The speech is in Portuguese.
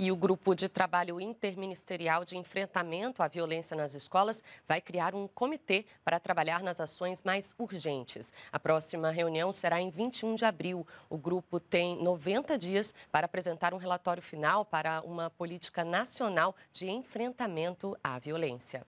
E o grupo de trabalho interministerial de enfrentamento à violência nas escolas vai criar um comitê para trabalhar nas ações mais urgentes. A próxima reunião será em 21 de abril. O grupo tem 90 dias para apresentar um relatório final para uma política nacional de enfrentamento à violência.